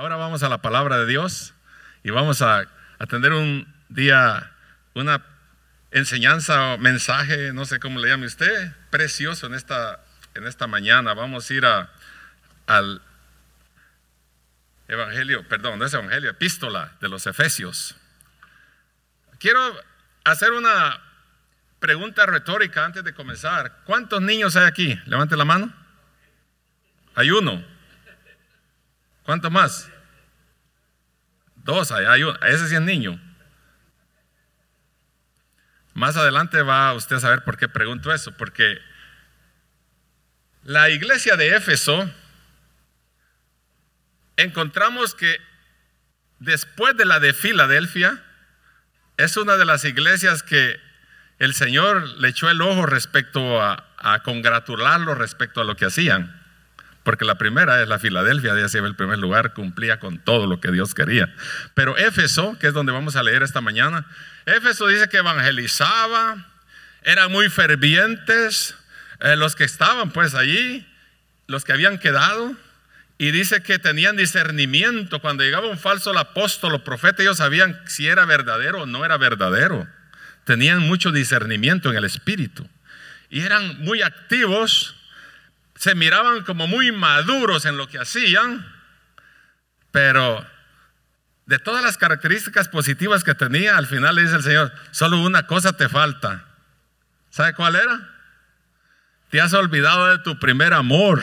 ahora vamos a la palabra de Dios y vamos a, atender un día, una enseñanza o mensaje, no sé cómo le llame usted, precioso en esta, en esta mañana. Vamos a ir a, al Evangelio, perdón, no es Evangelio, epístola de los Efesios. Quiero hacer una pregunta retórica antes de comenzar. ¿Cuántos niños hay aquí? Levante la mano. Hay uno. ¿Cuántos más? ese es es niño. Más adelante va usted a saber por qué pregunto eso, porque la iglesia de Éfeso encontramos que después de la de Filadelfia, es una de las iglesias que el Señor le echó el ojo respecto a congratularlo respecto a lo que hacían porque la primera es la Filadelfia, de se el primer lugar, cumplía con todo lo que Dios quería. Pero Éfeso, que es donde vamos a leer esta mañana, Éfeso dice que evangelizaba, eran muy fervientes eh, los que estaban pues allí, los que habían quedado, y dice que tenían discernimiento. Cuando llegaba un falso apóstol o profeta, ellos sabían si era verdadero o no era verdadero. Tenían mucho discernimiento en el espíritu. Y eran muy activos se miraban como muy maduros en lo que hacían, pero de todas las características positivas que tenía, al final le dice el Señor, solo una cosa te falta. ¿Sabe cuál era? Te has olvidado de tu primer amor.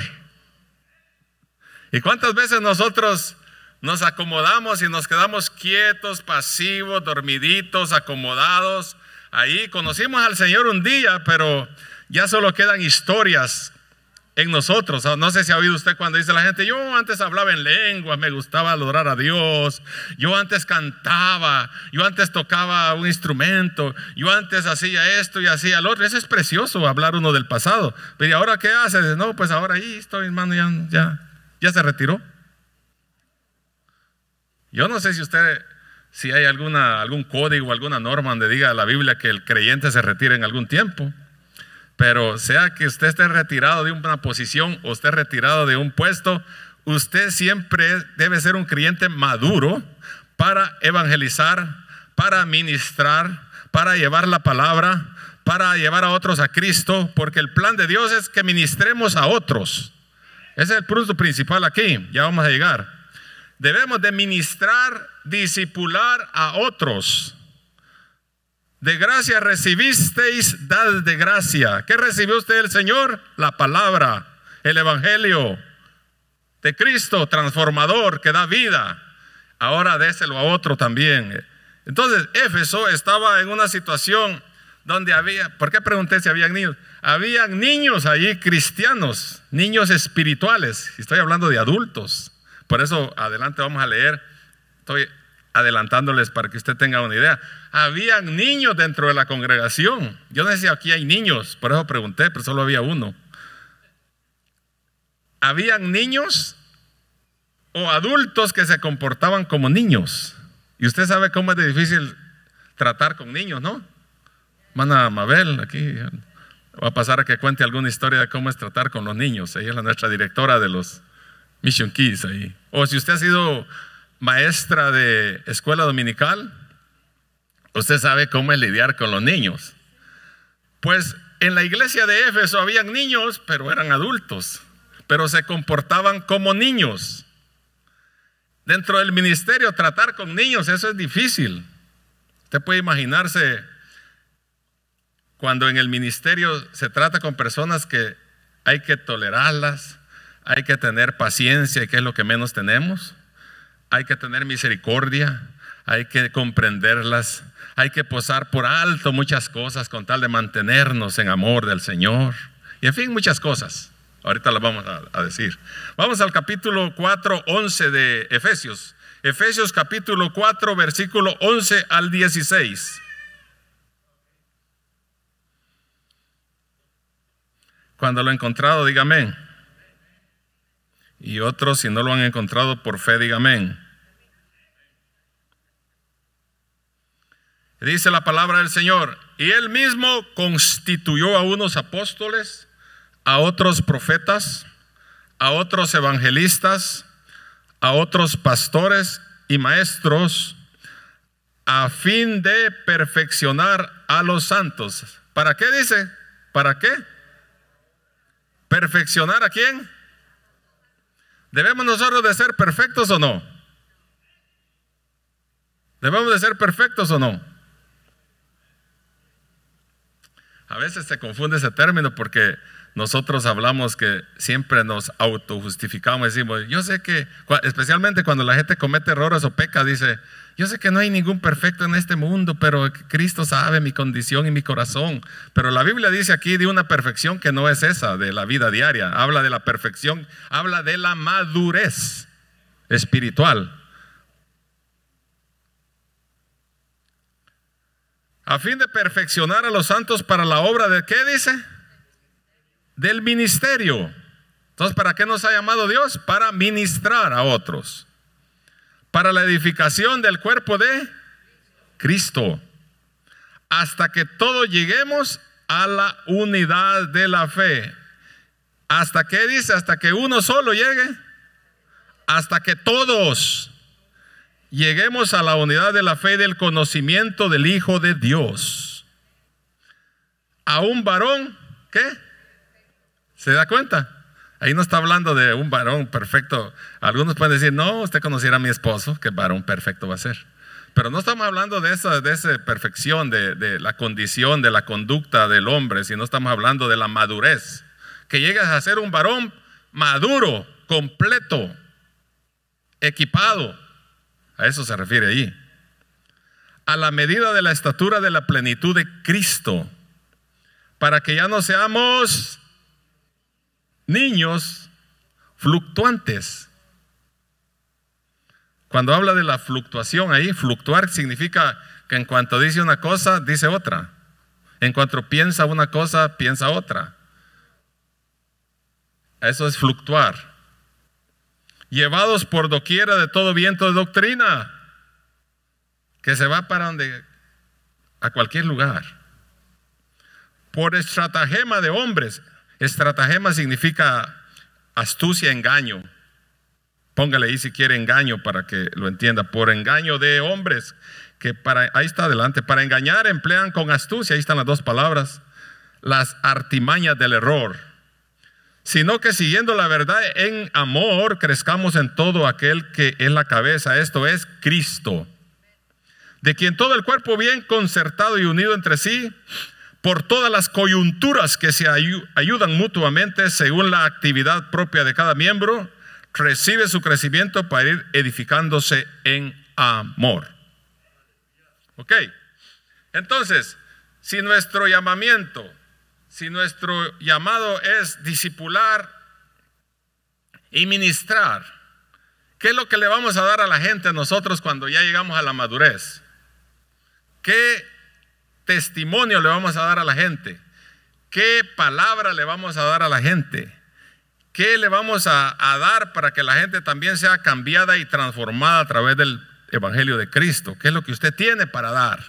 ¿Y cuántas veces nosotros nos acomodamos y nos quedamos quietos, pasivos, dormiditos, acomodados? Ahí conocimos al Señor un día, pero ya solo quedan historias en nosotros. No sé si ha oído usted cuando dice la gente, yo antes hablaba en lengua, me gustaba adorar a Dios, yo antes cantaba, yo antes tocaba un instrumento, yo antes hacía esto y hacía lo otro. Eso es precioso, hablar uno del pasado. Pero ¿y ahora qué hace? No, pues ahora ahí estoy, hermano, ya, ya, ya se retiró. Yo no sé si usted, si hay alguna, algún código, alguna norma donde diga la Biblia que el creyente se retire en algún tiempo. Pero sea que usted esté retirado de una posición o esté retirado de un puesto, usted siempre debe ser un creyente maduro para evangelizar, para ministrar, para llevar la palabra, para llevar a otros a Cristo, porque el plan de Dios es que ministremos a otros. Ese es el punto principal aquí, ya vamos a llegar. Debemos de ministrar, disipular a otros. De gracia recibisteis, dad de gracia. ¿Qué recibió usted el Señor? La palabra, el Evangelio de Cristo transformador que da vida. Ahora déselo a otro también. Entonces, Éfeso estaba en una situación donde había, ¿por qué pregunté si habían niños? Habían niños allí cristianos, niños espirituales. Estoy hablando de adultos. Por eso adelante vamos a leer. Estoy adelantándoles para que usted tenga una idea. Habían niños dentro de la congregación. Yo no decía, aquí hay niños, por eso pregunté, pero solo había uno. Habían niños o adultos que se comportaban como niños. Y usted sabe cómo es difícil tratar con niños, ¿no? Mana Mabel, aquí va a pasar a que cuente alguna historia de cómo es tratar con los niños. Ella es la nuestra directora de los Mission Keys ahí. O si usted ha sido maestra de escuela dominical, usted sabe cómo es lidiar con los niños. Pues en la iglesia de Éfeso habían niños, pero eran adultos, pero se comportaban como niños. Dentro del ministerio tratar con niños, eso es difícil. Usted puede imaginarse cuando en el ministerio se trata con personas que hay que tolerarlas, hay que tener paciencia, que es lo que menos tenemos hay que tener misericordia, hay que comprenderlas, hay que posar por alto muchas cosas con tal de mantenernos en amor del Señor. Y en fin, muchas cosas. Ahorita las vamos a, decir. Vamos al capítulo 4, 11 de Efesios. Efesios capítulo 4, versículo 11 al 16. Cuando lo he encontrado, dígame. Y otros, si no lo han encontrado, por fe digan amén. Dice la palabra del Señor, y él mismo constituyó a unos apóstoles, a otros profetas, a otros evangelistas, a otros pastores y maestros, a fin de perfeccionar a los santos. ¿Para qué dice? ¿Para qué? ¿Perfeccionar a quién? ¿Debemos nosotros de ser perfectos o no? ¿Debemos de ser perfectos o no? A veces se confunde ese término porque nosotros hablamos que siempre nos autojustificamos, decimos, yo sé que, especialmente cuando la gente comete errores o peca, dice, yo sé que no hay ningún perfecto en este mundo, pero Cristo sabe mi condición y mi corazón. Pero la Biblia dice aquí de una perfección que no es esa de la vida diaria. Habla de la perfección, habla de la madurez espiritual. A fin de perfeccionar a los santos para la obra de qué dice? Del ministerio. Entonces, ¿para qué nos ha llamado Dios? Para ministrar a otros para la edificación del cuerpo de Cristo, hasta que todos lleguemos a la unidad de la fe. ¿Hasta qué dice? Hasta que uno solo llegue. Hasta que todos lleguemos a la unidad de la fe y del conocimiento del Hijo de Dios. A un varón, ¿qué? ¿Se da cuenta? Ahí no está hablando de un varón perfecto. Algunos pueden decir, no, usted conociera a mi esposo, que varón perfecto va a ser. Pero no estamos hablando de esa, de perfección, de, la condición, de la conducta del hombre, sino estamos hablando de la madurez. Que llegas a ser un varón maduro, completo, equipado. A eso se refiere ahí, A la medida de la estatura de la plenitud de Cristo, para que ya no seamos niños fluctuantes. Cuando habla de la fluctuación ahí, fluctuar significa que en cuanto dice una cosa, dice otra. En cuanto piensa una cosa, piensa otra. Eso es fluctuar. Llevados por doquiera de todo viento de doctrina, que se va para donde, a cualquier lugar. Por estratagema de hombres, Estratagema significa astucia, engaño. Póngale ahí si quiere engaño para que lo entienda. Por engaño de hombres, que para, ahí está adelante, para engañar emplean con astucia, ahí están las dos palabras, las artimañas del error. Sino que siguiendo la verdad en amor, crezcamos en todo aquel que es la cabeza, esto es Cristo, de quien todo el cuerpo bien concertado y unido entre sí, por todas las coyunturas que se ayudan mutuamente según la actividad propia de cada miembro, recibe su crecimiento para ir edificándose en amor. ¿Ok? Entonces, si nuestro llamamiento, si nuestro llamado es discipular y ministrar, ¿qué es lo que le vamos a dar a la gente nosotros cuando ya llegamos a la madurez? ¿Qué testimonio le vamos a dar a la gente? ¿Qué palabra le vamos a dar a la gente? ¿Qué le vamos a, dar para que la gente también sea cambiada y transformada a través del Evangelio de Cristo? ¿Qué es lo que usted tiene para dar?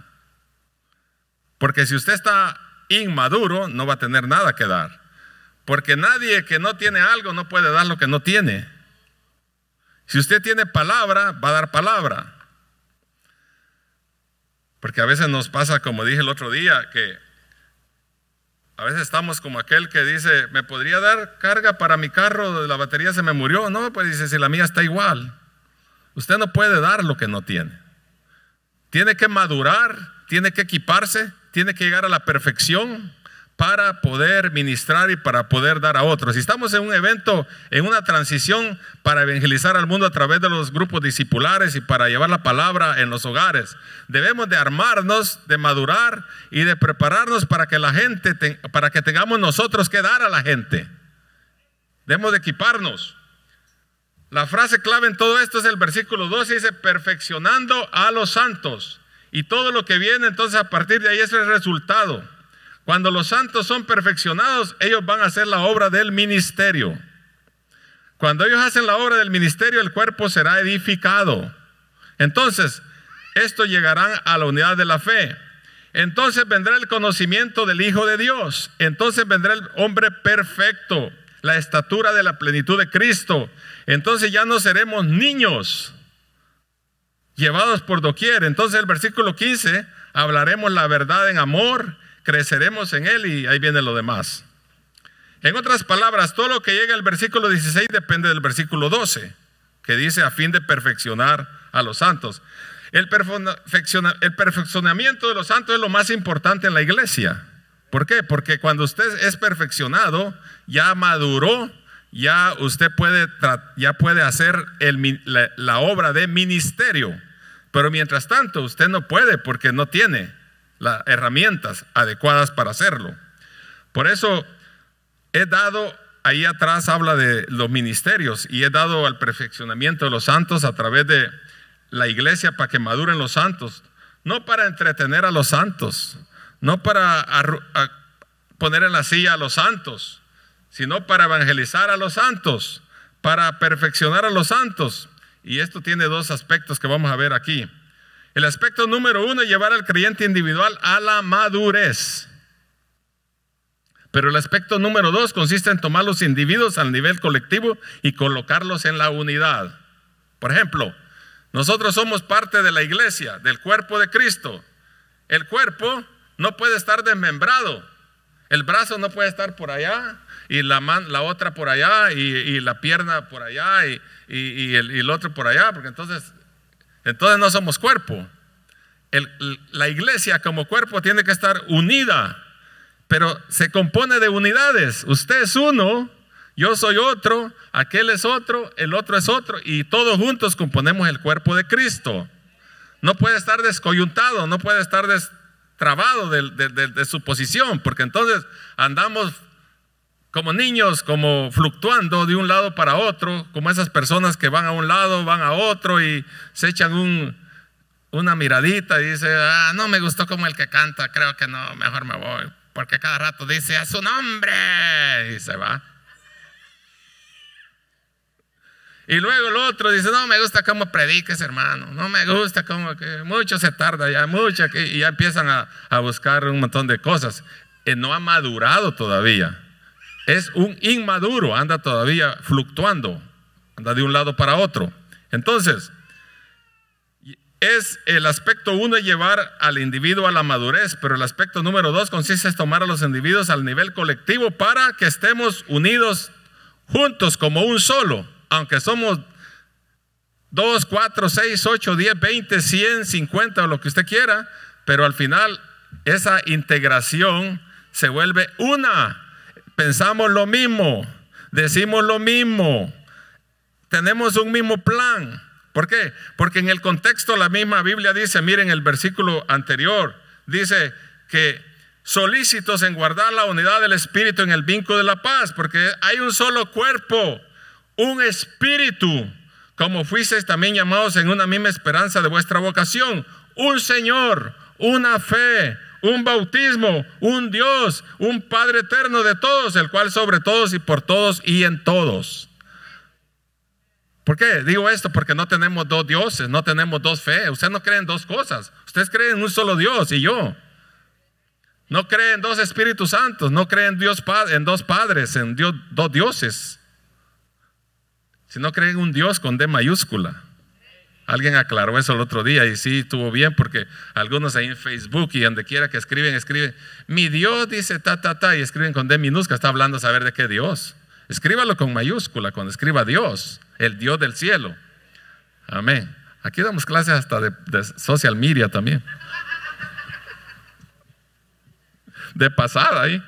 Porque si usted está inmaduro, no va a tener nada que dar. Porque nadie que no tiene algo no puede dar lo que no tiene. Si usted tiene palabra, va a dar palabra. Porque a veces nos pasa, como dije el otro día, que a veces estamos como aquel que dice, ¿me podría dar carga para mi carro? La batería se me murió. No, pues dice, si la mía está igual. Usted no puede dar lo que no tiene. Tiene que madurar, tiene que equiparse, tiene que llegar a la perfección para poder ministrar y para poder dar a otros. Si estamos en un evento, en una transición para evangelizar al mundo a través de los grupos discipulares y para llevar la palabra en los hogares. Debemos de armarnos, de madurar y de prepararnos para que la gente, para que tengamos nosotros que dar a la gente. Debemos de equiparnos. La frase clave en todo esto es el versículo 12, dice, perfeccionando a los santos. Y todo lo que viene entonces a partir de ahí es el resultado cuando los santos son perfeccionados, ellos van a hacer la obra del ministerio. Cuando ellos hacen la obra del ministerio, el cuerpo será edificado. Entonces, estos llegarán a la unidad de la fe. Entonces vendrá el conocimiento del Hijo de Dios. Entonces vendrá el hombre perfecto, la estatura de la plenitud de Cristo. Entonces ya no seremos niños llevados por doquier. Entonces el versículo 15, hablaremos la verdad en amor creceremos en Él y ahí viene lo demás. En otras palabras, todo lo que llega al versículo 16 depende del versículo 12, que dice a fin de perfeccionar a los santos. El, perfeccionamiento de los santos es lo más importante en la iglesia. ¿Por qué? Porque cuando usted es perfeccionado, ya maduró, ya usted puede, ya puede hacer la obra de ministerio. Pero mientras tanto, usted no puede porque no tiene las herramientas adecuadas para hacerlo. Por eso he dado, ahí atrás habla de los ministerios y he dado al perfeccionamiento de los santos a través de la iglesia para que maduren los santos, no para entretener a los santos, no para poner en la silla a los santos, sino para evangelizar a los santos, para perfeccionar a los santos. Y esto tiene dos aspectos que vamos a ver aquí. El aspecto número uno es llevar al creyente individual a la madurez. Pero el aspecto número dos consiste en tomar los individuos al nivel colectivo y colocarlos en la unidad. Por ejemplo, nosotros somos parte de la iglesia, del cuerpo de Cristo. El cuerpo no puede estar desmembrado. El brazo no puede estar por allá y la, la otra por allá y, la pierna por allá y el otro por allá, porque entonces entonces no somos cuerpo. la iglesia como cuerpo tiene que estar unida, pero se compone de unidades. Usted es uno, yo soy otro, aquel es otro, el otro es otro, y todos juntos componemos el cuerpo de Cristo. No puede estar descoyuntado, no puede estar destrabado de su posición, porque entonces andamos como niños, como fluctuando de un lado para otro, como esas personas que van a un lado, van a otro y se echan una miradita y dicen, ah, no me gustó como el que canta, creo que no, mejor me voy, porque cada rato dice, a su nombre, y se va. Y luego el otro dice, no me gusta cómo prediques, hermano, no me gusta como que mucho se tarda ya, mucho, y ya empiezan a, buscar un montón de cosas. Eh, no ha madurado todavía es un inmaduro, anda todavía fluctuando, anda de un lado para otro. Entonces, es el aspecto uno llevar al individuo a la madurez, pero el aspecto número dos consiste en tomar a los individuos al nivel colectivo para que estemos unidos juntos como un solo, aunque somos dos, cuatro, seis, ocho, diez, veinte, cien, cincuenta, o lo que usted quiera, pero al final esa integración se vuelve una pensamos lo mismo, decimos lo mismo, tenemos un mismo plan. ¿Por qué? Porque en el contexto la misma Biblia dice, miren el versículo anterior, dice que solícitos en guardar la unidad del Espíritu en el vínculo de la paz, porque hay un solo cuerpo, un espíritu, como fuisteis también llamados en una misma esperanza de vuestra vocación, un Señor, una fe, un bautismo, un Dios, un Padre eterno de todos, el cual sobre todos y por todos y en todos. ¿Por qué? Digo esto porque no tenemos dos dioses, no tenemos dos fe. Ustedes no creen dos cosas. Ustedes creen un solo Dios y yo. No creen dos Espíritus Santos, no creen Dios, en dos padres, en dos dioses. Si no creen un Dios con D mayúscula. Alguien aclaró eso el otro día y sí estuvo bien porque algunos ahí en Facebook y donde quiera que escriben, escriben, mi Dios dice ta, ta, ta y escriben con D minúscula, está hablando a saber de qué Dios. Escríbalo con mayúscula cuando escriba Dios, el Dios del cielo. Amén. Aquí damos clases hasta de, social media también. De pasada ahí.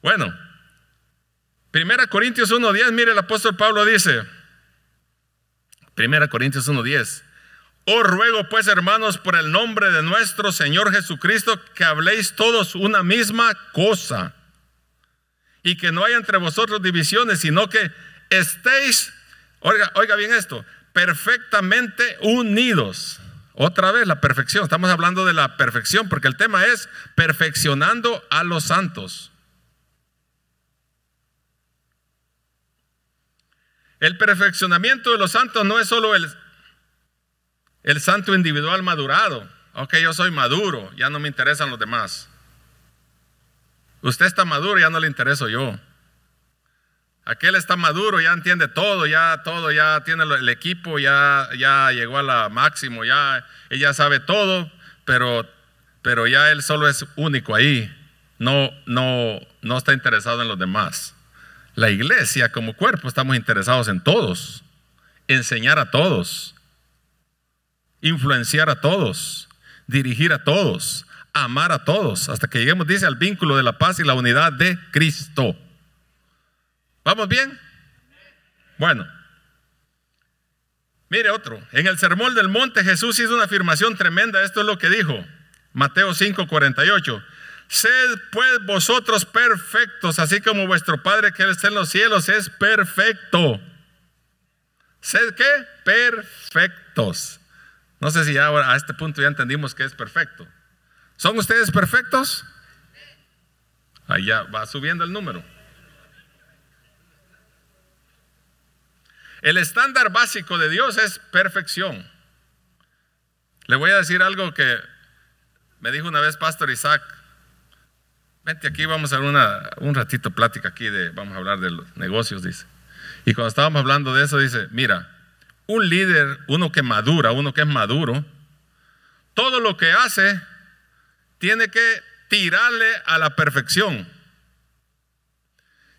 Bueno, 1 Corintios 1.10, mire el apóstol Pablo dice, Primera Corintios 1.10. Os ruego pues, hermanos, por el nombre de nuestro Señor Jesucristo, que habléis todos una misma cosa y que no haya entre vosotros divisiones, sino que estéis, oiga, oiga bien esto, perfectamente unidos. Otra vez la perfección, estamos hablando de la perfección, porque el tema es perfeccionando a los santos. El perfeccionamiento de los santos no es solo el, el santo individual madurado. Ok, yo soy maduro, ya no me interesan los demás. Usted está maduro, ya no le intereso yo. Aquel está maduro, ya entiende todo, ya todo, ya tiene el equipo, ya, ya llegó a la máximo, ya ella sabe todo, pero, pero ya él solo es único ahí. No, no, no está interesado en los demás. La iglesia como cuerpo estamos interesados en todos, enseñar a todos, influenciar a todos, dirigir a todos, amar a todos, hasta que lleguemos, dice, al vínculo de la paz y la unidad de Cristo. ¿Vamos bien? Bueno, mire otro. En el Sermón del Monte Jesús hizo una afirmación tremenda. Esto es lo que dijo. Mateo 5, 48. Sed pues vosotros perfectos, así como vuestro Padre que está en los cielos es perfecto. ¿Sed qué? Perfectos. No sé si ya ahora a este punto ya entendimos que es perfecto. ¿Son ustedes perfectos? Allá va subiendo el número. El estándar básico de Dios es perfección. Le voy a decir algo que me dijo una vez Pastor Isaac Vente aquí, vamos a dar un ratito plática aquí de, vamos a hablar de los negocios, dice. Y cuando estábamos hablando de eso, dice, mira, un líder, uno que madura, uno que es maduro, todo lo que hace tiene que tirarle a la perfección.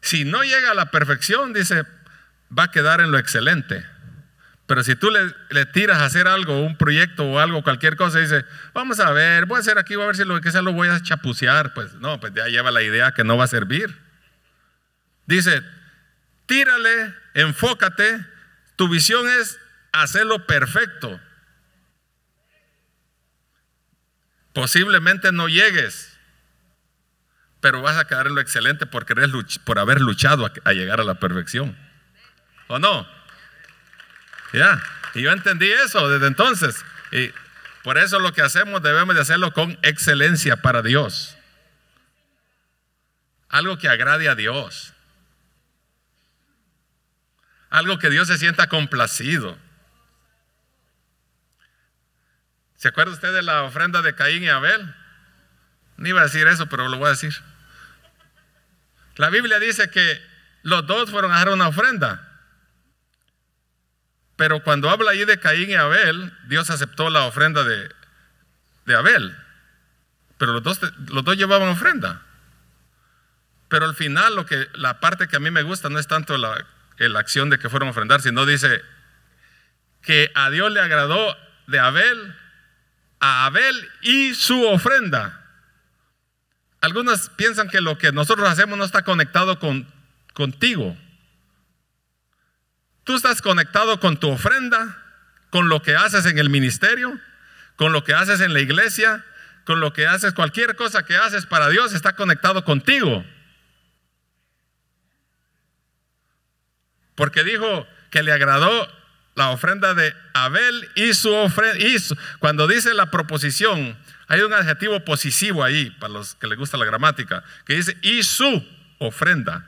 Si no llega a la perfección, dice, va a quedar en lo excelente. Pero si tú le, tiras a hacer algo, un proyecto o algo, cualquier cosa, dice, vamos a ver, voy a hacer aquí, voy a ver si lo que sea lo voy a chapucear. Pues no, pues ya lleva la idea que no va a servir. Dice, tírale, enfócate, tu visión es hacerlo perfecto. Posiblemente no llegues, pero vas a quedar en lo excelente por, querer, por haber luchado a llegar a la perfección. ¿O no? Ya, y yo entendí eso desde entonces. Y por eso lo que hacemos debemos de hacerlo con excelencia para Dios. Algo que agrade a Dios. Algo que Dios se sienta complacido. ¿Se acuerda usted de la ofrenda de Caín y Abel? No iba a decir eso, pero lo voy a decir. La Biblia dice que los dos fueron a dar una ofrenda. Pero cuando habla ahí de Caín y Abel, Dios aceptó la ofrenda de, Abel. Pero los dos, los dos llevaban ofrenda. Pero al final, lo que, la parte que a mí me gusta no es tanto la, acción de que fueron a ofrendar, sino dice que a Dios le agradó de Abel, a Abel y su ofrenda. algunas piensan que lo que nosotros hacemos no está conectado con, contigo. Tú estás conectado con tu ofrenda, con lo que haces en el ministerio, con lo que haces en la iglesia, con lo que haces, cualquier cosa que haces para Dios está conectado contigo. Porque dijo que le agradó la ofrenda de Abel y su ofrenda. Cuando dice la proposición, hay un adjetivo posesivo ahí, para los que les gusta la gramática, que dice y su ofrenda.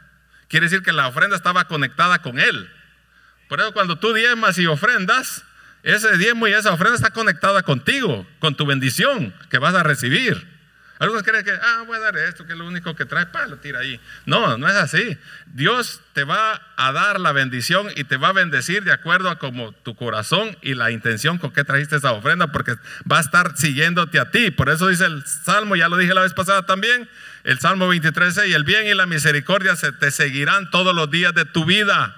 Quiere decir que la ofrenda estaba conectada con él. Por eso cuando tú diezmas y ofrendas, ese diezmo y esa ofrenda está conectada contigo, con tu bendición que vas a recibir. Algunos creen que, ah, voy a dar esto, que es lo único que trae, pa, lo tira ahí. No, no es así. Dios te va a dar la bendición y te va a bendecir de acuerdo a como tu corazón y la intención con que trajiste esa ofrenda, porque va a estar siguiéndote a ti. Por eso dice el Salmo, ya lo dije la vez pasada también, el Salmo 23, y el bien y la misericordia se te seguirán todos los días de tu vida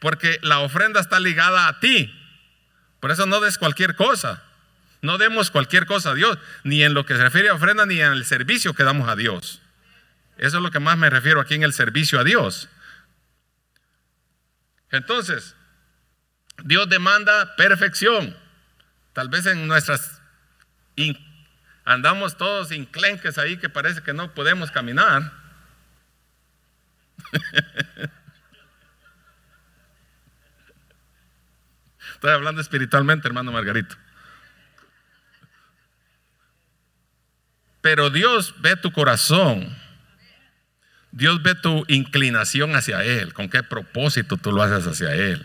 porque la ofrenda está ligada a ti. Por eso no des cualquier cosa. No demos cualquier cosa a Dios, ni en lo que se refiere a ofrenda, ni en el servicio que damos a Dios. Eso es lo que más me refiero aquí en el servicio a Dios. Entonces, Dios demanda perfección. Tal vez en nuestras andamos todos inclenques ahí que parece que no podemos caminar. Estoy hablando espiritualmente, hermano Margarito. Pero Dios ve tu corazón. Dios ve tu inclinación hacia Él, con qué propósito tú lo haces hacia Él.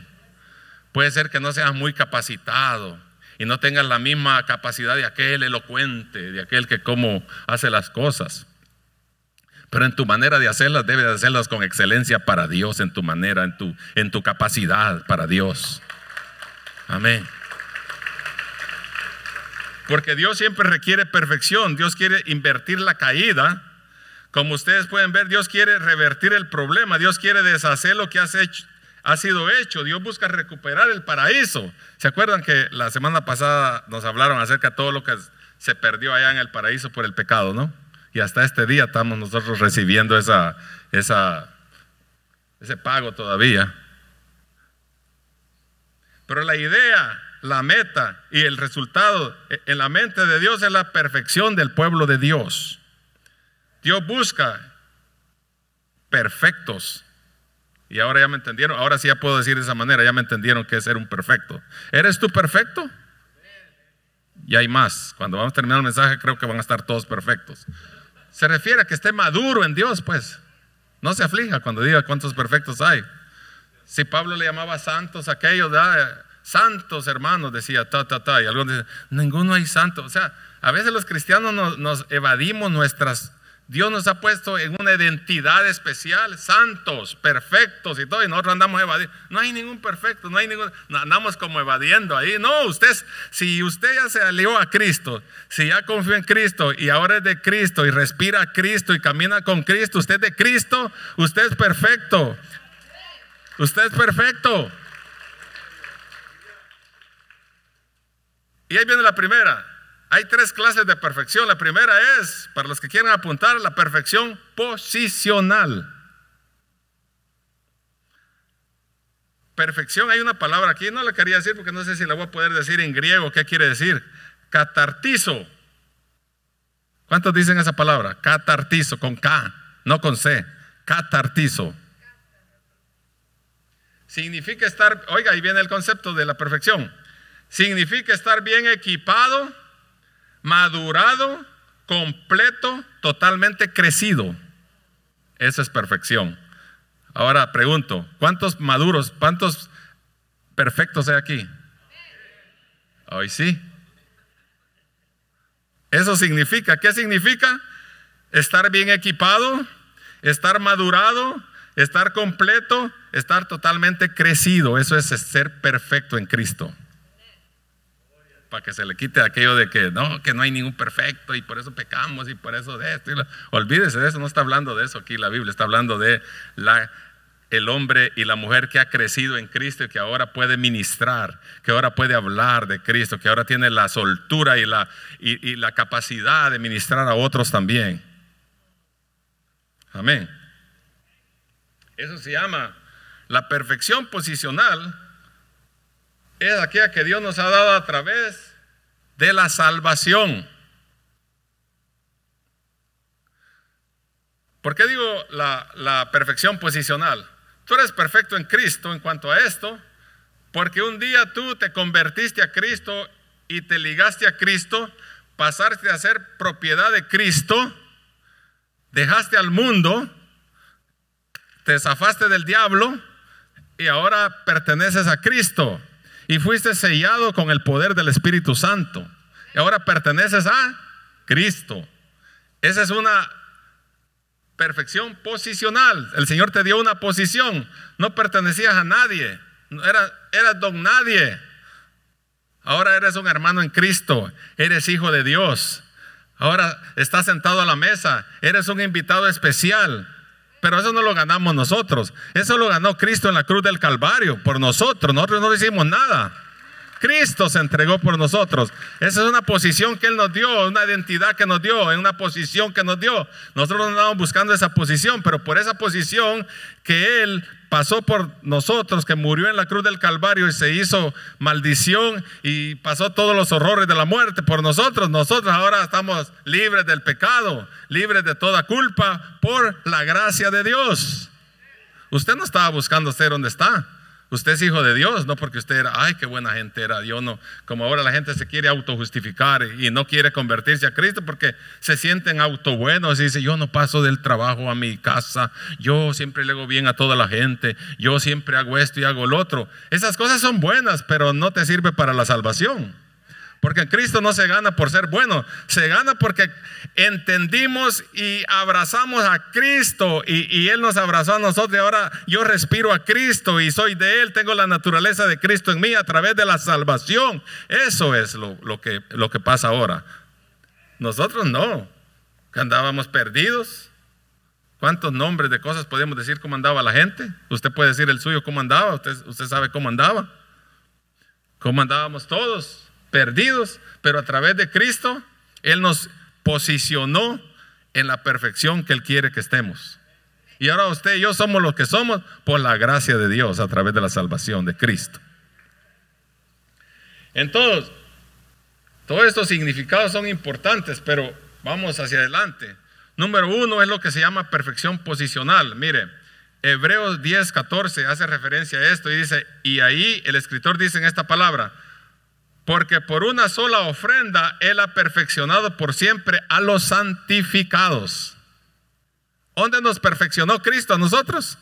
Puede ser que no seas muy capacitado y no tengas la misma capacidad de aquel elocuente, de aquel que cómo hace las cosas. Pero en tu manera de hacerlas, debes hacerlas con excelencia para Dios, en tu manera, en tu, en tu capacidad para Dios. Amén. Porque Dios siempre requiere perfección. Dios quiere invertir la caída. Como ustedes pueden ver, Dios quiere revertir el problema. Dios quiere deshacer lo que ha sido hecho. Dios busca recuperar el paraíso. ¿Se acuerdan que la semana pasada nos hablaron acerca de todo lo que se perdió allá en el paraíso por el pecado, no? Y hasta este día estamos nosotros recibiendo ese pago todavía. Pero la idea, la meta y el resultado e, en la mente de Dios es la perfección del pueblo de Dios. Dios busca perfectos. Y ahora ya me entendieron, ahora sí ya puedo decir de esa manera, ya me entendieron que es ser un perfecto. ¿Eres tú perfecto? Y hay más. Cuando vamos a terminar el mensaje creo que van a estar todos perfectos. Se refiere a que esté maduro en Dios, pues. No se aflija cuando diga cuántos perfectos hay. Si Pablo le llamaba santos a aquellos, santos hermanos, decía ta, ta, ta. Y algunos dicen, ninguno hay santo. O sea, a veces los cristianos nos, nos evadimos nuestras. Dios nos ha puesto en una identidad especial, santos, perfectos y todo, y nosotros andamos evadiendo. No hay ningún perfecto, no hay ningún. Andamos como evadiendo ahí. No, usted, si usted ya se alió a Cristo, si ya confió en Cristo y ahora es de Cristo y respira a Cristo y camina con Cristo, usted es de Cristo, usted es perfecto. Usted es perfecto. Y ahí viene la primera. Hay tres clases de perfección. La primera es, para los que quieren apuntar, la perfección posicional. Perfección, hay una palabra aquí, no la quería decir porque no sé si la voy a poder decir en griego, ¿qué quiere decir? Catartizo. ¿Cuántos dicen esa palabra? Catartizo, con K, no con C. Catartizo significa estar, oiga, ahí viene el concepto de la perfección, significa estar bien equipado, madurado, completo, totalmente crecido. Eso es perfección. Ahora pregunto, ¿cuántos maduros, cuántos perfectos hay aquí? Hoy sí. Eso significa, ¿qué significa? Estar bien equipado, estar madurado, estar completo, estar totalmente crecido, eso es ser perfecto en Cristo. Para que se le quite aquello de que no, que no hay ningún perfecto y por eso pecamos y por eso de esto. olvídese de eso, no está hablando de eso aquí la Biblia, está hablando de la, el hombre y la mujer que ha crecido en Cristo y que ahora puede ministrar, que ahora puede hablar de Cristo, que ahora tiene la soltura y la, y la capacidad de ministrar a otros también. Amén. Eso se llama la perfección posicional es aquella que Dios nos ha dado a través de la salvación. ¿Por qué digo la, perfección posicional? Tú eres perfecto en Cristo en cuanto a esto, porque un día tú te convertiste a Cristo y te ligaste a Cristo, pasaste a ser propiedad de Cristo, dejaste al mundo, te zafaste del diablo, y ahora perteneces a Cristo y fuiste sellado con el poder del Espíritu Santo. Y ahora perteneces a Cristo. Esa es una perfección posicional. El Señor te dio una posición. No pertenecías a nadie. Eras, eras don nadie. Ahora eres un hermano en Cristo. Eres hijo de Dios. Ahora estás sentado a la mesa. Eres un invitado especial. Pero eso no lo ganamos nosotros. Eso lo ganó Cristo en la cruz del Calvario por nosotros. Nosotros no hicimos nada. Cristo se entregó por nosotros. Esa es una posición que Él nos dio, una identidad que nos dio, en una posición que nos dio. Nosotros no andamos buscando esa posición, pero por esa posición que Él pasó por nosotros, que murió en la cruz del Calvario y se hizo maldición y pasó todos los horrores de la muerte por nosotros. Nosotros ahora estamos libres del pecado, libres de toda culpa por la gracia de Dios. Usted no estaba buscando ser donde está. Usted es hijo de Dios, no porque usted era, ay, qué buena gente era, Dios no. Como ahora la gente se quiere autojustificar y no quiere convertirse a Cristo porque se sienten autobuenos y dice, yo no paso del trabajo a mi casa, yo siempre le hago bien a toda la gente, yo siempre hago esto y hago lo otro. Esas cosas son buenas, pero no te sirve para la salvación. Porque Cristo no se gana por ser bueno, se gana porque entendimos y abrazamos a Cristo y, Él nos abrazó a nosotros y ahora yo respiro a Cristo y soy de Él, tengo la naturaleza de Cristo en mí a través de la salvación. Eso es lo, que, lo que pasa ahora. Nosotros no, que andábamos perdidos. ¿Cuántos nombres de cosas podemos decir cómo andaba la gente? Usted puede decir el suyo cómo andaba, usted, usted sabe cómo andaba. ¿Cómo andábamos todos? perdidos, pero a través de Cristo, Él nos posicionó en la perfección que Él quiere que estemos. Y ahora usted y yo somos los que somos por la gracia de Dios a través de la salvación de Cristo. Entonces, todos estos significados son importantes, pero vamos hacia adelante. Número uno es lo que se llama perfección posicional. Mire, Hebreos 10, 14 hace referencia a esto y dice, y ahí el escritor dice en esta palabra, porque por una sola ofrenda Él ha perfeccionado por siempre a los santificados. ¿Dónde nos perfeccionó Cristo a nosotros?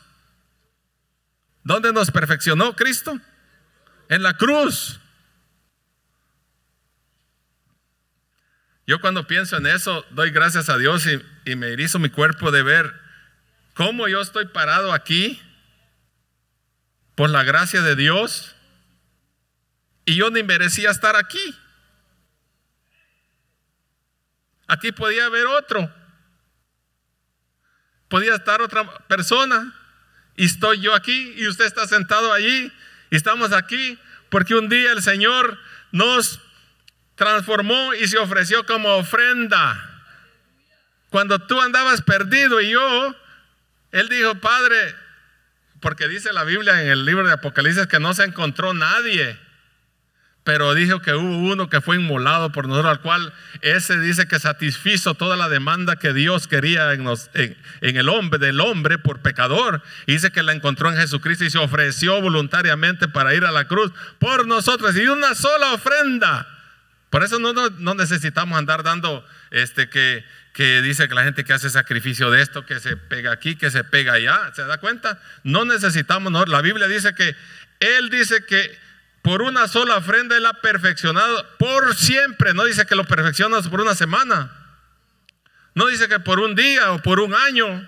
¿Dónde nos perfeccionó Cristo? En la cruz. Yo cuando pienso en eso, doy gracias a Dios y, me erizo mi cuerpo de ver cómo yo estoy parado aquí por la gracia de Dios y yo ni merecía estar aquí. Aquí podía haber otro. Podía estar otra persona. Y estoy yo aquí y usted está sentado allí. Y estamos aquí porque un día el Señor nos transformó y se ofreció como ofrenda. Cuando tú andabas perdido y yo, Él dijo, Padre, porque dice la Biblia en el libro de Apocalipsis que no se encontró nadie pero dijo que hubo uno que fue inmolado por nosotros, al cual ese dice que satisfizo toda la demanda que Dios quería en, el hombre, del hombre por pecador. dice que la encontró en Jesucristo y se ofreció voluntariamente para ir a la cruz por nosotros. Y una sola ofrenda. Por eso no, no, necesitamos andar dando este que, que dice que la gente que hace sacrificio de esto, que se pega aquí, que se pega allá. ¿Se da cuenta? No necesitamos, La Biblia dice que Él dice que por una sola ofrenda Él ha perfeccionado por siempre. No dice que lo perfeccionas por una semana. No dice que por un día o por un año.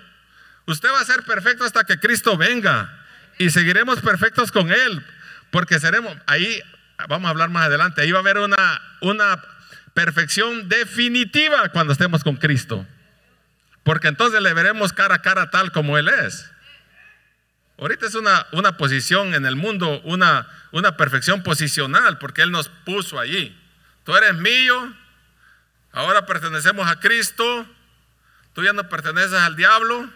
Usted va a ser perfecto hasta que Cristo venga. Y seguiremos perfectos con Él. Porque seremos, ahí vamos a hablar más adelante, ahí va a haber una, una perfección definitiva cuando estemos con Cristo. Porque entonces le veremos cara a cara tal como Él es. Ahorita es una, una posición en el mundo, una, una perfección posicional, porque Él nos puso allí. Tú eres mío, ahora pertenecemos a Cristo, tú ya no perteneces al diablo,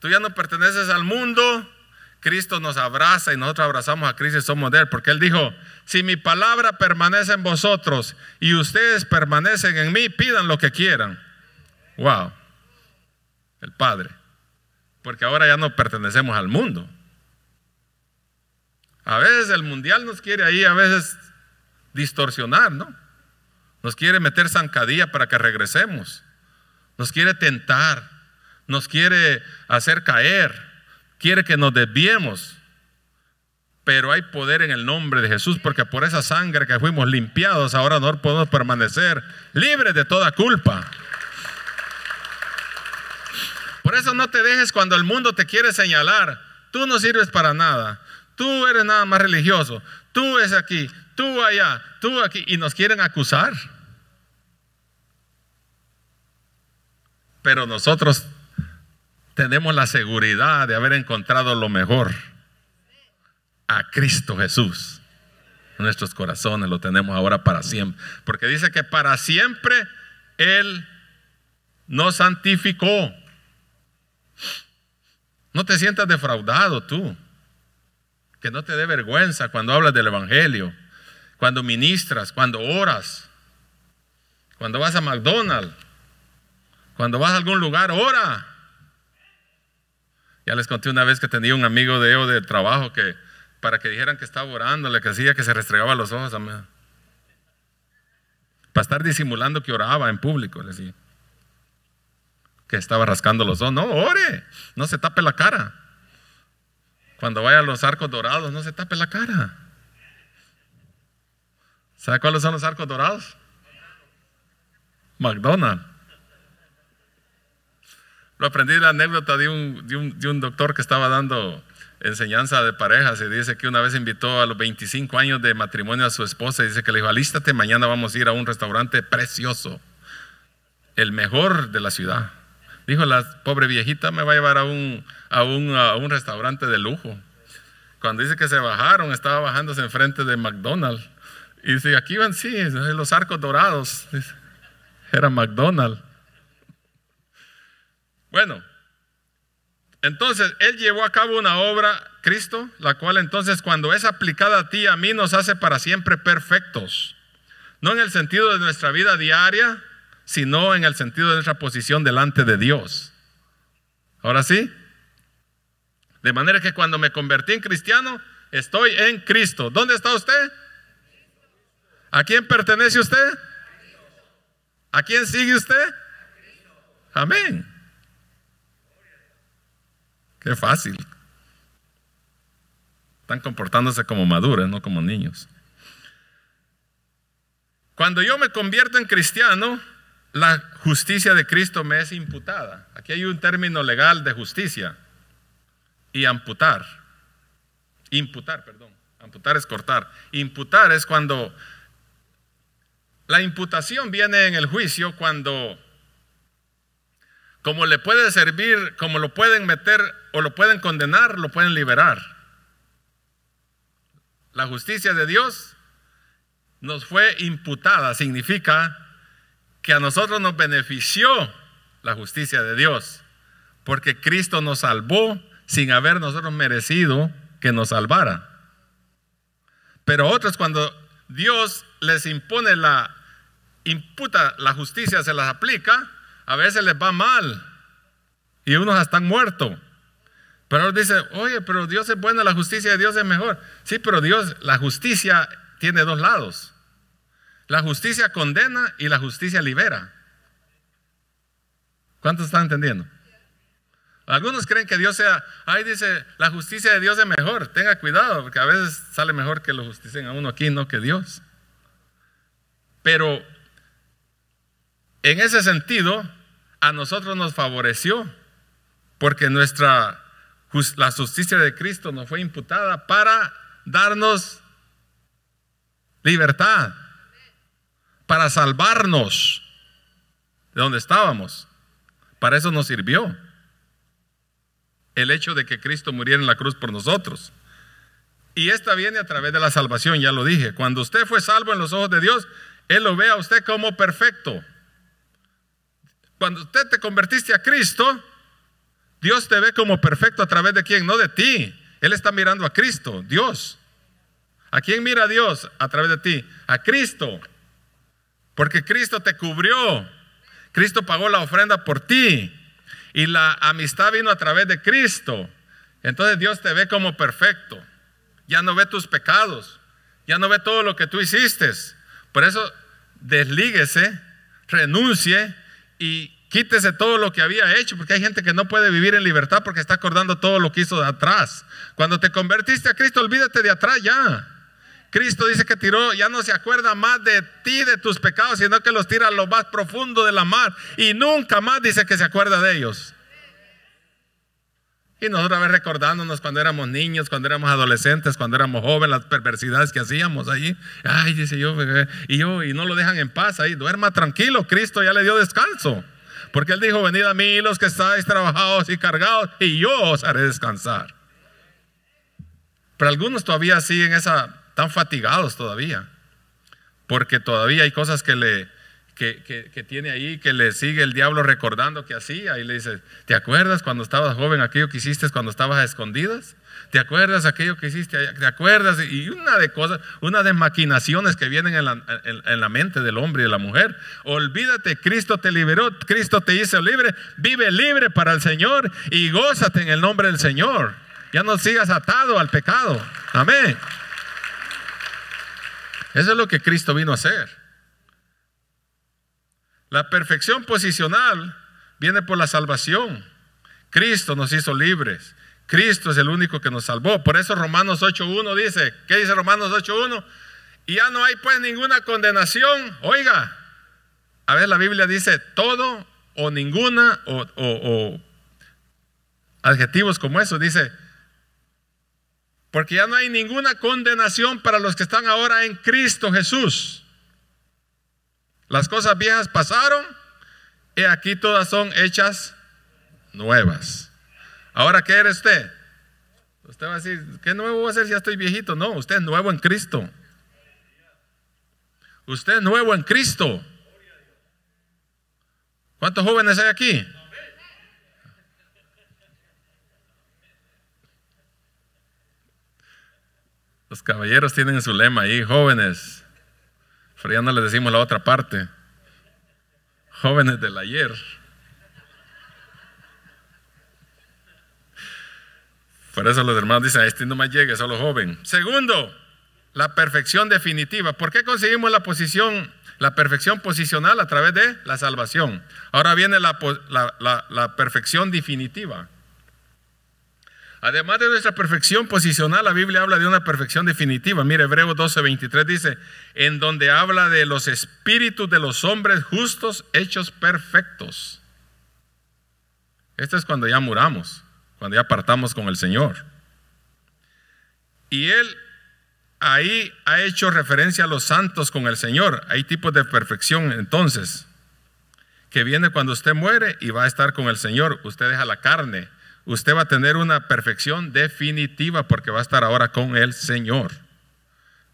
tú ya no perteneces al mundo. Cristo nos abraza y nosotros abrazamos a Cristo y somos de Él, porque Él dijo, si mi palabra permanece en vosotros y ustedes permanecen en mí, pidan lo que quieran. Wow, el Padre porque ahora ya no pertenecemos al mundo. A veces el mundial nos quiere ahí, a veces distorsionar, ¿no? Nos quiere meter zancadilla para que regresemos. Nos quiere tentar, nos quiere hacer caer, quiere que nos desviemos. Pero hay poder en el nombre de Jesús, porque por esa sangre que fuimos limpiados, ahora no podemos permanecer libres de toda culpa. Por eso no te dejes cuando el mundo te quiere señalar. Tú no sirves para nada. Tú eres nada más religioso. Tú es aquí, tú allá, tú aquí. Y nos quieren acusar. Pero nosotros tenemos la seguridad de haber encontrado lo mejor. A Cristo Jesús. Nuestros corazones lo tenemos ahora para siempre. Porque dice que para siempre Él nos santificó no te sientas defraudado tú. Que no te dé vergüenza cuando hablas del Evangelio, cuando ministras, cuando oras, cuando vas a McDonald's, cuando vas a algún lugar, ora. Ya les conté una vez que tenía un amigo de de trabajo que para que dijeran que estaba orando, le decía que se restregaba los ojos a Para estar disimulando que oraba en público, le decía que estaba rascando los dos. No, ore, no se tape la cara. Cuando vaya a los arcos dorados, no se tape la cara. ¿Sabe cuáles son los arcos dorados? McDonald's. Lo aprendí la anécdota de un, de un doctor que estaba dando enseñanza de parejas y dice que una vez invitó a los 25 años de matrimonio a su esposa y dice que le dijo, alístate, mañana vamos a ir a un restaurante precioso, el mejor de la ciudad. Dijo, la pobre viejita me va a llevar a un, a a un restaurante de lujo. Cuando dice que se bajaron, estaba bajándose enfrente de McDonald's. Y dice, aquí van, sí, los arcos dorados. Era McDonald's. Bueno, entonces Él llevó a cabo una obra, Cristo, la cual entonces cuando es aplicada a ti a mí nos hace para siempre perfectos. No en el sentido de nuestra vida diaria, sino en el sentido de nuestra posición delante de Dios. Ahora sí. De manera que cuando me convertí en cristiano, estoy en Cristo. ¿Dónde está usted? ¿A quién pertenece usted? ¿A quién sigue usted? Amén. Qué fácil. Están comportándose como maduras, no como niños. Cuando yo me convierto en cristiano, la justicia de Cristo me es imputada. Aquí hay un término legal de justicia. Y amputar. Imputar, perdón. Amputar es cortar. Imputar es cuando... La imputación viene en el juicio cuando como le puede servir, como lo pueden meter o lo pueden condenar, lo pueden liberar. La justicia de Dios nos fue imputada, significa que a nosotros nos benefició la justicia de Dios, porque Cristo nos salvó sin haber nosotros merecido que nos salvara. Pero otros cuando Dios les impone la imputa la justicia, se las aplica, a veces les va mal y unos están han muerto. Pero dicen, oye, pero Dios es bueno, la justicia de Dios es mejor. Sí, pero Dios, la justicia tiene dos lados. La justicia condena y la justicia libera. ¿Cuántos están entendiendo? Algunos creen que Dios sea, ahí dice, la justicia de Dios es mejor, tenga cuidado, porque a veces sale mejor que lo justicen a uno aquí, no que Dios. Pero en ese sentido, a nosotros nos favoreció, porque nuestra, la justicia de Cristo nos fue imputada para darnos libertad para salvarnos de donde estábamos. Para eso nos sirvió el hecho de que Cristo muriera en la cruz por nosotros. Y esta viene a través de la salvación, ya lo dije. Cuando usted fue salvo en los ojos de Dios, Él lo ve a usted como perfecto. Cuando usted te convertiste a Cristo, Dios te ve como perfecto a través de quién, no de ti. Él está mirando a Cristo, Dios. ¿A quién mira Dios? A través de ti, a Cristo. Porque Cristo te cubrió. Cristo pagó la ofrenda por ti. Y la amistad vino a través de Cristo. Entonces Dios te ve como perfecto. Ya no ve tus pecados. Ya no ve todo lo que tú hiciste. Por eso deslíguese, renuncie y quítese todo lo que había hecho, porque hay gente que no puede vivir en libertad porque está acordando todo lo que hizo de atrás. Cuando te convertiste a Cristo, olvídate de atrás ya. Cristo dice que tiró, ya no se acuerda más de ti, de tus pecados, sino que los tira a lo más profundo de la mar. Y nunca más dice que se acuerda de ellos. Y nosotros a ver recordándonos cuando éramos niños, cuando éramos adolescentes, cuando éramos jóvenes, las perversidades que hacíamos allí. Ay, dice yo, y yo, y no lo dejan en paz ahí. Duerma tranquilo, Cristo ya le dio descanso. Porque Él dijo, venid a mí los que estáis trabajados y cargados, y yo os haré descansar. Pero algunos todavía siguen esa están fatigados todavía, porque todavía hay cosas que le, que, tiene ahí, que le sigue el diablo recordando que hacía y le dice, ¿te acuerdas cuando estabas joven aquello que hiciste cuando estabas a escondidas? ¿Te acuerdas aquello que hiciste? ¿Te acuerdas? Y una de cosas, una de maquinaciones que vienen en la, en la mente del hombre y de la mujer. Olvídate, Cristo te liberó, Cristo te hizo libre, vive libre para el Señor y gózate en el nombre del Señor. Ya no sigas atado al pecado. Amén. Eso es lo que Cristo vino a hacer. La perfección posicional viene por la salvación. Cristo nos hizo libres. Cristo es el único que nos salvó. Por eso Romanos 8.1 dice, ¿qué dice Romanos 8.1? Y ya no hay pues ninguna condenación. Oiga, a ver, la Biblia dice todo o ninguna o, o adjetivos como eso. Dice, porque ya no hay ninguna condenación para los que están ahora en Cristo Jesús. Las cosas viejas pasaron y aquí todas son hechas nuevas. Ahora, ¿qué eres usted? Usted va a decir, ¿qué nuevo va a ser si ya estoy viejito? No, usted es nuevo en Cristo. Usted es nuevo en Cristo. ¿Cuántos jóvenes hay aquí? Los caballeros tienen su lema ahí, jóvenes. Pero ya no les decimos la otra parte. Jóvenes del ayer. Por eso los hermanos dicen, a este no más llegue, solo joven. Segundo, la perfección definitiva. ¿Por qué conseguimos la posición, la perfección posicional a través de la salvación? Ahora viene la perfección definitiva. Además de nuestra perfección posicional, la Biblia habla de una perfección definitiva. Mire, Hebreos 12, 23 dice, en donde habla de los espíritus de los hombres justos hechos perfectos. Esto es cuando ya muramos, cuando ya partamos con el Señor. Y Él ahí ha hecho referencia a los santos con el Señor. Hay tipos de perfección entonces, que viene cuando usted muere y va a estar con el Señor. Usted deja la carne usted va a tener una perfección definitiva porque va a estar ahora con el Señor.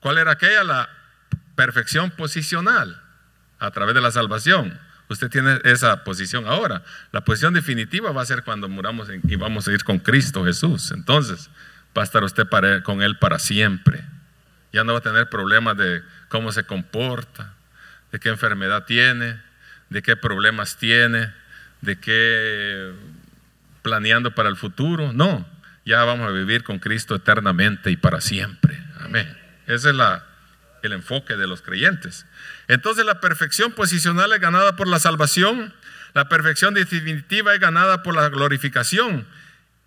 ¿Cuál era aquella? La perfección posicional a través de la salvación. Usted tiene esa posición ahora. La posición definitiva va a ser cuando muramos y vamos a ir con Cristo Jesús. Entonces va a estar usted con Él para siempre. Ya no va a tener problemas de cómo se comporta, de qué enfermedad tiene, de qué problemas tiene, de qué planeando para el futuro, no, ya vamos a vivir con Cristo eternamente y para siempre. Amén. Ese es la, el enfoque de los creyentes. Entonces la perfección posicional es ganada por la salvación, la perfección definitiva es ganada por la glorificación.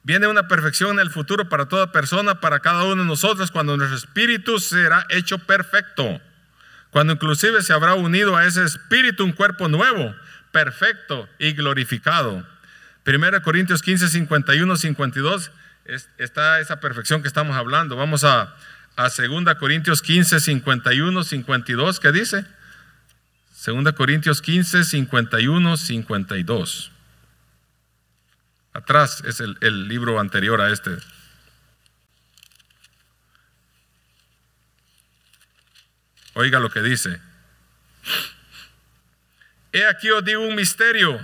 Viene una perfección en el futuro para toda persona, para cada uno de nosotros, cuando nuestro espíritu será hecho perfecto. Cuando inclusive se habrá unido a ese espíritu un cuerpo nuevo, perfecto y glorificado. 1 Corintios 15, 51, 52 está esa perfección que estamos hablando. Vamos a, a 2 Corintios 15, 51, 52, ¿qué dice? Segunda Corintios 15, 51, 52. Atrás es el, el libro anterior a este. Oiga lo que dice. He aquí os digo un misterio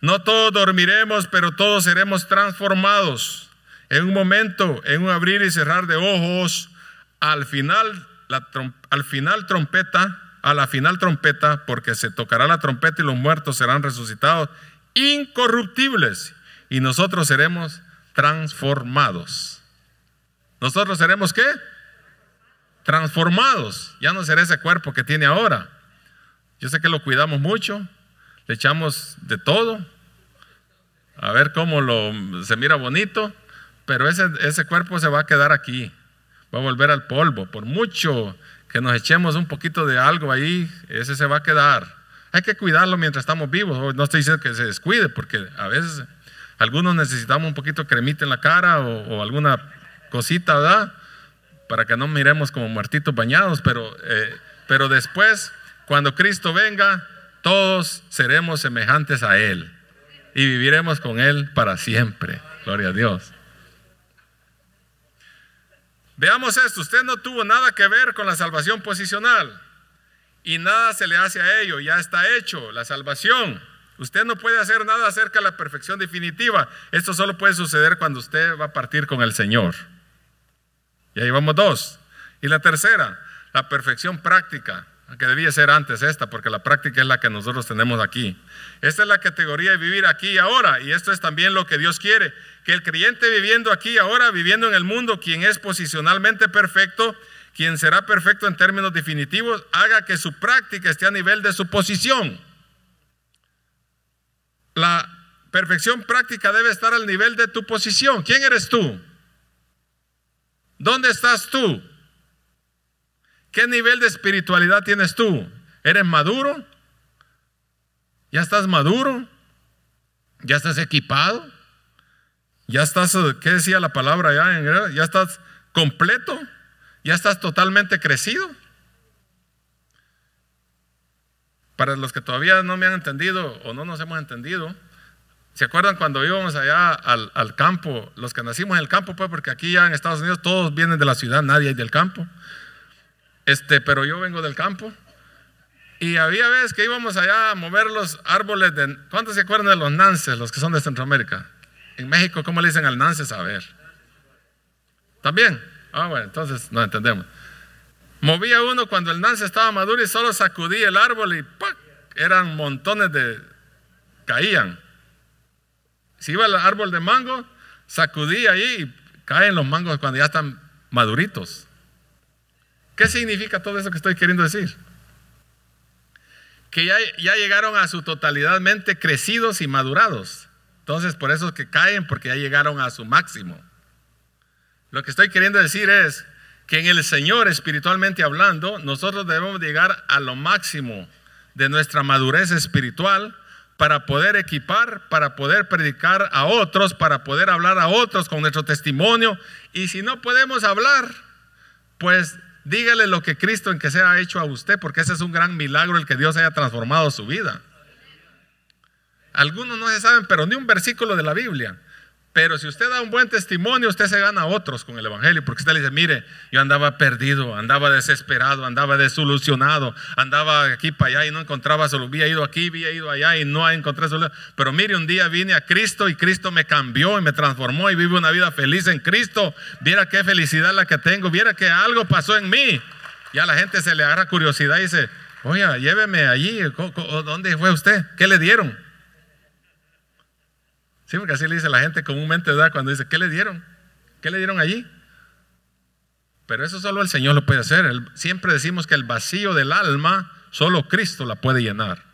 no todos dormiremos, pero todos seremos transformados en un momento, en un abrir y cerrar de ojos, al final, la al final trompeta, a la final trompeta, porque se tocará la trompeta y los muertos serán resucitados incorruptibles y nosotros seremos transformados. ¿Nosotros seremos qué? Transformados. Ya no será ese cuerpo que tiene ahora. Yo sé que lo cuidamos mucho, le echamos de todo, a ver cómo lo, se mira bonito, pero ese, ese cuerpo se va a quedar aquí, va a volver al polvo. Por mucho que nos echemos un poquito de algo ahí, ese se va a quedar. Hay que cuidarlo mientras estamos vivos. No estoy diciendo que se descuide, porque a veces algunos necesitamos un poquito de cremita en la cara o, alguna cosita, ¿verdad? Para que no miremos como muertitos bañados, pero, eh, pero después, cuando Cristo venga, todos seremos semejantes a Él y viviremos con Él para siempre. Gloria a Dios. Veamos esto, usted no tuvo nada que ver con la salvación posicional y nada se le hace a ello, ya está hecho la salvación. Usted no puede hacer nada acerca de la perfección definitiva. Esto solo puede suceder cuando usted va a partir con el Señor. Y ahí vamos dos. Y la tercera, la perfección práctica que debía ser antes esta, porque la práctica es la que nosotros tenemos aquí. Esta es la categoría de vivir aquí y ahora, y esto es también lo que Dios quiere, que el creyente viviendo aquí y ahora, viviendo en el mundo, quien es posicionalmente perfecto, quien será perfecto en términos definitivos, haga que su práctica esté a nivel de su posición. La perfección práctica debe estar al nivel de tu posición. ¿Quién eres tú? ¿Dónde estás tú? ¿Qué nivel de espiritualidad tienes tú? ¿Eres maduro? ¿Ya estás maduro? ¿Ya estás equipado? ¿Ya estás, eh, qué decía la palabra ya ¿Ya estás completo? ¿Ya estás totalmente crecido? Para los que todavía no me han entendido o no nos hemos entendido, ¿se acuerdan cuando íbamos allá al, al campo? Los que nacimos en el campo, pues porque aquí ya en Estados Unidos todos vienen de la ciudad, nadie es del campo. Este, pero yo vengo del campo. Y había veces que íbamos allá a mover los árboles de... ¿Cuántos se acuerdan de los nances, los que son de Centroamérica? En México, ¿cómo le dicen al nance? A ver. ¿También? Ah, bueno, entonces no entendemos. Movía uno cuando el nance estaba maduro y solo sacudía el árbol y Eran montones de... caían. Si iba el árbol de mango, sacudía ahí y caen los mangos cuando ya están maduritos. ¿Qué significa todo eso que estoy queriendo decir? Que ya, llegaron a su totalidad mente crecidos y madurados. Entonces, por eso es que caen, porque ya llegaron a su máximo. Lo que estoy queriendo decir es que en el Señor, espiritualmente hablando, nosotros debemos llegar a lo máximo de nuestra madurez espiritual para poder equipar, para poder predicar a otros, para poder hablar a otros con nuestro testimonio. Y si no podemos hablar, pues dígale lo que Cristo en que se ha hecho a usted, porque ese es un gran milagro el que Dios haya transformado su vida. Algunos no se saben, pero ni un versículo de la Biblia. Pero si usted da un buen testimonio, usted se gana a otros con el Evangelio, porque usted le dice, mire, yo andaba perdido, andaba desesperado, andaba desilusionado, andaba aquí para allá y no encontraba solución, había ido aquí, había ido allá y no encontré solución. Pero mire, un día vine a Cristo y Cristo me cambió y me transformó y vive una vida feliz en Cristo. Viera qué felicidad la que tengo, viera que algo pasó en mí. Ya la gente se le agarra curiosidad y dice, oye, lléveme allí, ¿dónde fue usted? ¿Qué le dieron? siempre que así le dice la gente comúnmente, ¿verdad? Cuando dice, ¿qué le dieron? ¿Qué le dieron allí? Pero eso solo el Señor lo puede hacer. siempre decimos que el vacío del alma, solo Cristo la puede llenar.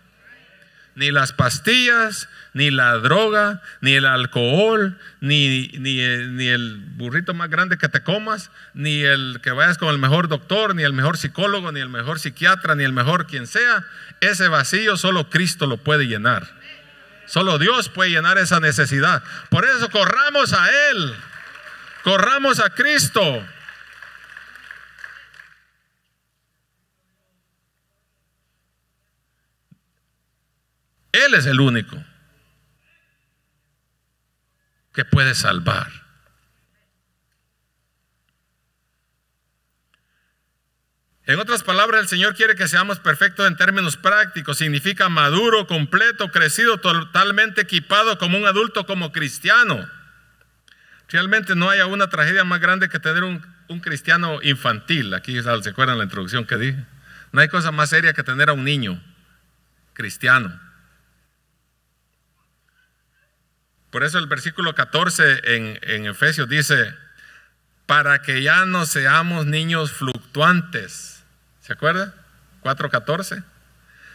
Ni las pastillas, ni la droga, ni el alcohol, ni, ni, eh, ni, el burrito más grande que te comas, ni el que vayas con el mejor doctor, ni el mejor psicólogo, ni el mejor psiquiatra, ni el mejor quien sea. Ese vacío solo Cristo lo puede llenar. Solo Dios puede llenar esa necesidad. Por eso corramos a Él. Corramos a Cristo. Él es el único que puede salvar. En otras palabras, el Señor quiere que seamos perfectos en términos prácticos. Significa maduro, completo, crecido, totalmente equipado como un adulto, como cristiano. Realmente no hay una tragedia más grande que tener un, cristiano infantil. Aquí se acuerdan la introducción que dije. No hay cosa más seria que tener a un niño cristiano. Por eso el versículo 14 en, en Efesios dice, para que ya no seamos niños fluctuantes ¿Se acuerda? 4.14.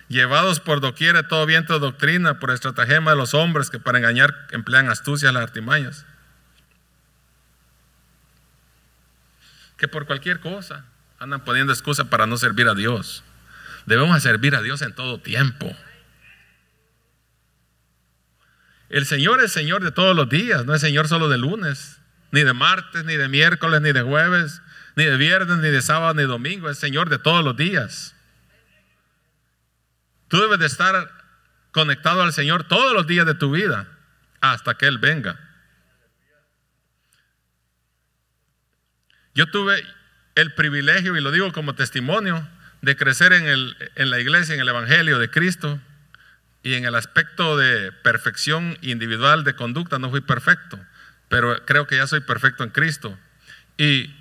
Llevados por a todo viento de doctrina, por estratagema de los hombres que para engañar emplean astucias las artimañas. Que por cualquier cosa andan poniendo excusa para no servir a Dios. Debemos servir a Dios en todo tiempo. El Señor es Señor de todos los días, no es Señor solo de lunes, ni de martes, ni de miércoles, ni de jueves ni de viernes, ni de sábado, ni domingo, es Señor de todos los días. Tú debes de estar conectado al Señor todos los días de tu vida hasta que Él venga. Yo tuve el privilegio, y lo digo como testimonio, de crecer en, el, en la iglesia, en el Evangelio de Cristo, y en el aspecto de perfección individual de conducta no fui perfecto, pero creo que ya soy perfecto en Cristo. Y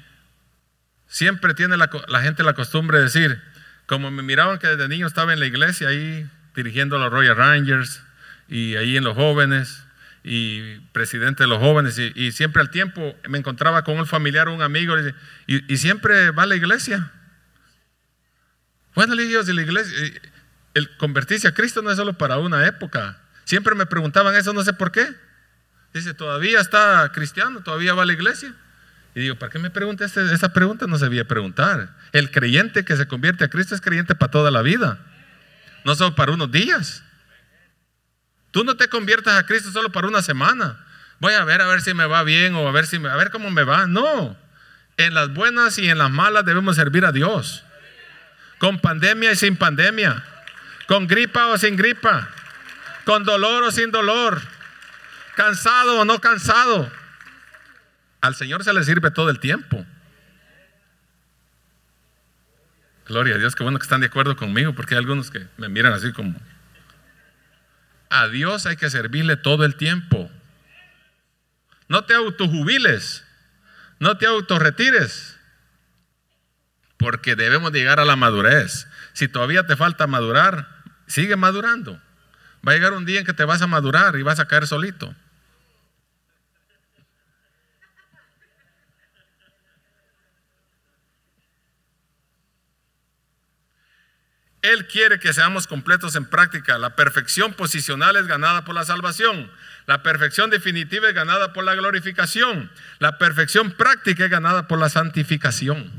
Siempre tiene la, gente la costumbre de decir, como me miraban que desde niño estaba en la iglesia ahí dirigiendo a los Royal Rangers y ahí en los jóvenes y presidente de los jóvenes y, siempre al tiempo me encontraba con un familiar, o un amigo y, siempre va a la iglesia. Bueno, le de la iglesia, eh, el convertirse a Cristo no es solo para una época. Siempre me preguntaban eso, no sé por qué. Dice, todavía está cristiano, todavía va a la iglesia. Y digo, ¿para qué me pregunta este? esa pregunta? No se debía preguntar. El creyente que se convierte a Cristo es creyente para toda la vida, no solo para unos días. Tú no te conviertas a Cristo solo para una semana. Voy a ver a ver si me va bien o a ver si a ver cómo me va. No. En las buenas y en las malas debemos servir a Dios. Con pandemia y sin pandemia. Con gripa o sin gripa. Con dolor o sin dolor. Cansado o no cansado al Señor se le sirve todo el tiempo. Gloria a Dios, qué bueno que están de acuerdo conmigo, porque hay algunos que me miran así como... A Dios hay que servirle todo el tiempo. No te autojubiles, no te autorretires, porque debemos llegar a la madurez. Si todavía te falta madurar, sigue madurando. Va a llegar un día en que te vas a madurar y vas a caer solito. Él quiere que seamos completos en práctica. La perfección posicional es ganada por la salvación. La perfección definitiva es ganada por la glorificación. La perfección práctica es ganada por la santificación.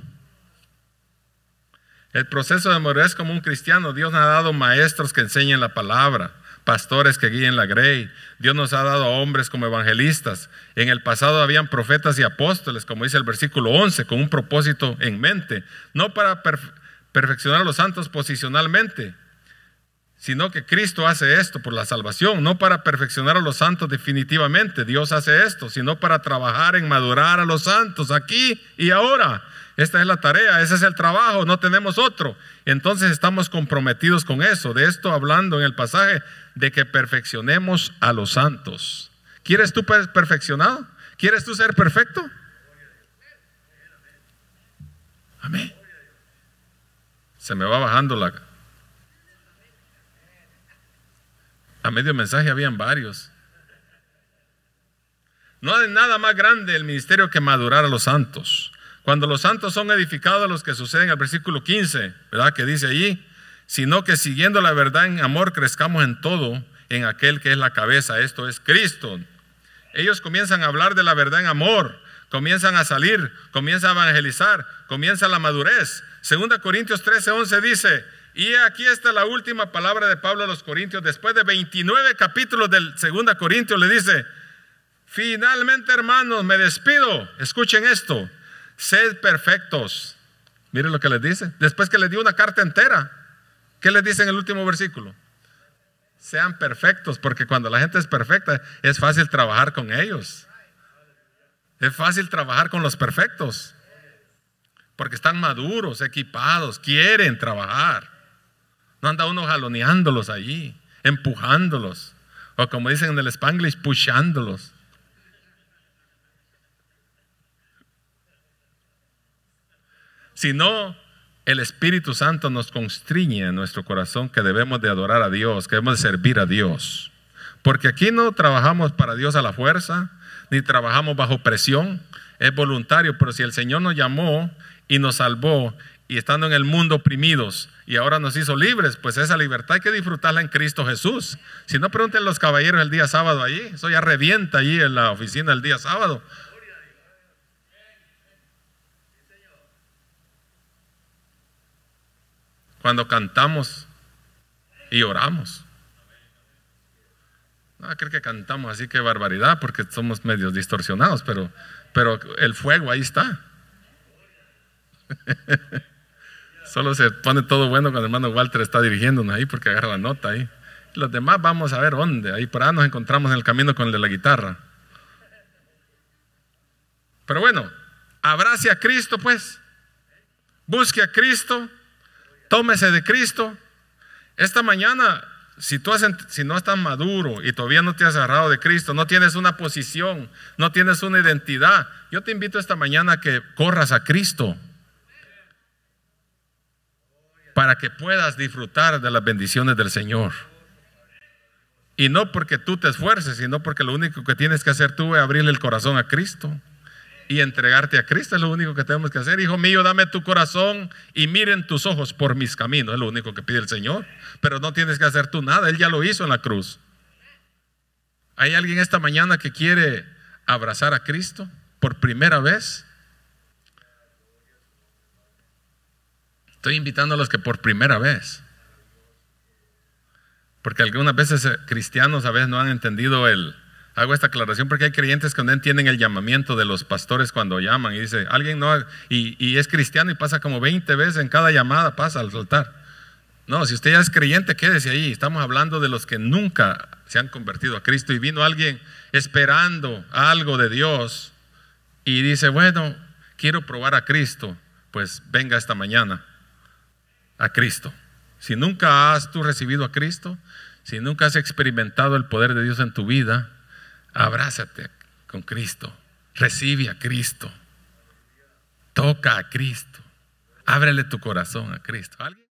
El proceso de morir es como un cristiano. Dios nos ha dado maestros que enseñen la palabra, pastores que guíen la grey. Dios nos ha dado a hombres como evangelistas. En el pasado habían profetas y apóstoles, como dice el versículo 11, con un propósito en mente. No para perfeccionar a los santos posicionalmente, sino que Cristo hace esto por la salvación, no para perfeccionar a los santos definitivamente, Dios hace esto, sino para trabajar en madurar a los santos aquí y ahora. Esta es la tarea, ese es el trabajo, no tenemos otro. Entonces estamos comprometidos con eso, de esto hablando en el pasaje, de que perfeccionemos a los santos. ¿Quieres tú ser pues perfeccionado? ¿Quieres tú ser perfecto? Amén. Se me va bajando la... A medio mensaje habían varios. No hay nada más grande el ministerio que madurar a los santos. Cuando los santos son edificados, los que suceden al versículo 15, ¿verdad? Que dice allí, sino que siguiendo la verdad en amor crezcamos en todo, en aquel que es la cabeza, esto es Cristo. Ellos comienzan a hablar de la verdad en amor, comienzan a salir, comienzan a evangelizar, comienza la madurez, Segunda Corintios 13, 11 dice, y aquí está la última palabra de Pablo a los Corintios, después de 29 capítulos del Segunda Corintios, le dice, finalmente hermanos, me despido, escuchen esto, sed perfectos. Miren lo que les dice, después que les dio una carta entera, ¿qué les dice en el último versículo? Sean perfectos, porque cuando la gente es perfecta es fácil trabajar con ellos. Es fácil trabajar con los perfectos porque están maduros, equipados, quieren trabajar. No anda uno jaloneándolos allí, empujándolos, o como dicen en el spanglish, pushándolos. no, el Espíritu Santo nos constriñe en nuestro corazón que debemos de adorar a Dios, que debemos de servir a Dios. Porque aquí no trabajamos para Dios a la fuerza, ni trabajamos bajo presión, es voluntario, pero si el Señor nos llamó y nos salvó y estando en el mundo oprimidos y ahora nos hizo libres, pues esa libertad hay que disfrutarla en Cristo Jesús. Si no, pregunten los caballeros el día sábado allí, eso ya revienta allí en la oficina el día sábado. Cuando cantamos y oramos. No, creo que cantamos así que barbaridad porque somos medios distorsionados, pero, pero el fuego ahí está. Solo se pone todo bueno cuando el hermano Walter está dirigiéndonos ahí porque agarra la nota ahí. Los demás vamos a ver dónde. Ahí por ahí nos encontramos en el camino con el de la guitarra. Pero bueno, abrace a Cristo pues. Busque a Cristo. Tómese de Cristo. Esta mañana, si, tú si no estás maduro y todavía no te has agarrado de Cristo, no tienes una posición, no tienes una identidad, yo te invito esta mañana que corras a Cristo para que puedas disfrutar de las bendiciones del Señor. Y no porque tú te esfuerces, sino porque lo único que tienes que hacer tú es abrirle el corazón a Cristo y entregarte a Cristo. Es lo único que tenemos que hacer. Hijo mío, dame tu corazón y miren tus ojos por mis caminos. Es lo único que pide el Señor. Pero no tienes que hacer tú nada. Él ya lo hizo en la cruz. ¿Hay alguien esta mañana que quiere abrazar a Cristo por primera vez? Estoy invitando a los que por primera vez. Porque algunas veces eh, cristianos a veces no han entendido el... Hago esta aclaración porque hay creyentes que no entienden el llamamiento de los pastores cuando llaman y dice, alguien no... Y, y es cristiano y pasa como 20 veces en cada llamada, pasa al soltar. No, si usted ya es creyente, quédese ahí. Estamos hablando de los que nunca se han convertido a Cristo y vino alguien esperando algo de Dios y dice, bueno, quiero probar a Cristo, pues venga esta mañana a Cristo. Si nunca has tú recibido a Cristo, si nunca has experimentado el poder de Dios en tu vida, abrázate con Cristo, recibe a Cristo, toca a Cristo, ábrele tu corazón a Cristo. ¿Alguien?